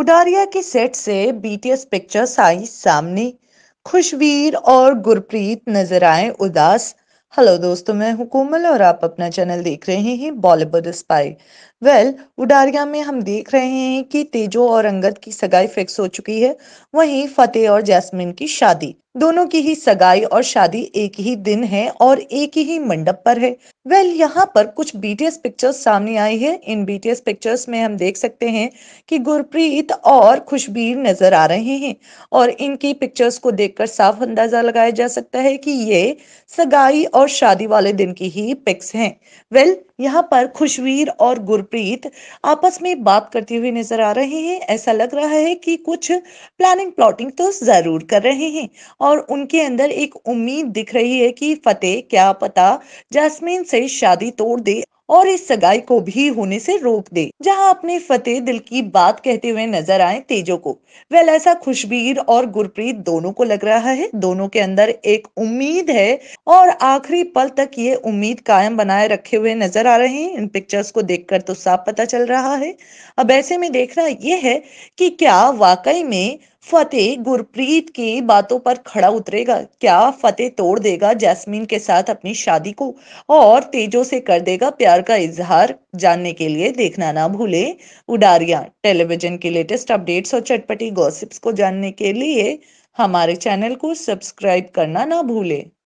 उडारिया के सेट से BTS pictures I सामने खुशवीर और गुरप्रीत नजर आए उदास हेलो दोस्तों मैं हूं कोमल और आप अपना चैनल देख रहे हैं बॉलीवुड स्पाई वेल उडारिया में हम देख रहे हैं कि तेजो और अंगद की सगाई फिक्स हो चुकी है वहीं फतेह और जैस्मिन की शादी दोनों की ही सगाई और शादी एक ही दिन है और एक ही मंडप पर है वेल well, यहाँ पर कुछ बीटीएस पिक्चर्स सामने आई है इन बीटीएस पिक्चर्स में हम देख सकते हैं कि गुरप्रीत और खुशबीर नजर आ रहे हैं और इनकी पिक्चर्स को देखकर साफ अंदाजा लगाया जा सकता है कि ये सगाई और शादी वाले दिन की ही पिक्स हैं वेल well, यहाँ पर खुशवीर और गुरप्रीत आपस में बात करते हुए नजर आ रहे हैं ऐसा लग रहा है कि कुछ प्लानिंग प्लॉटिंग तो जरूर कर रहे हैं और उनके अंदर एक उम्मीद दिख रही है कि फतेह क्या पता जैस्मीन से शादी तोड़ दे और इस सगाई को भी होने से रोक दे जहां अपने फतेह दिल की बात कहते हुए नजर आए तेजो को वेल ऐसा खुशबीर और गुरप्रीत दोनों को लग रहा है दोनों के अंदर एक उम्मीद है और आखिरी पल तक ये उम्मीद कायम बनाए रखे हुए नजर आ रहे हैं इन पिक्चर्स को देखकर तो साफ पता चल रहा है अब ऐसे में देखना यह है कि क्या वाकई में फतेह गुरप्रीत की बातों पर खड़ा उतरेगा क्या फतेह तोड़ देगा जैस्मीन के साथ अपनी शादी को और तेजो से कर देगा प्यार का इजहार जानने के लिए देखना ना भूले उडारिया टेलीविजन के लेटेस्ट अपडेट्स और चटपटी गॉसिप्स को जानने के लिए हमारे चैनल को सब्सक्राइब करना ना भूले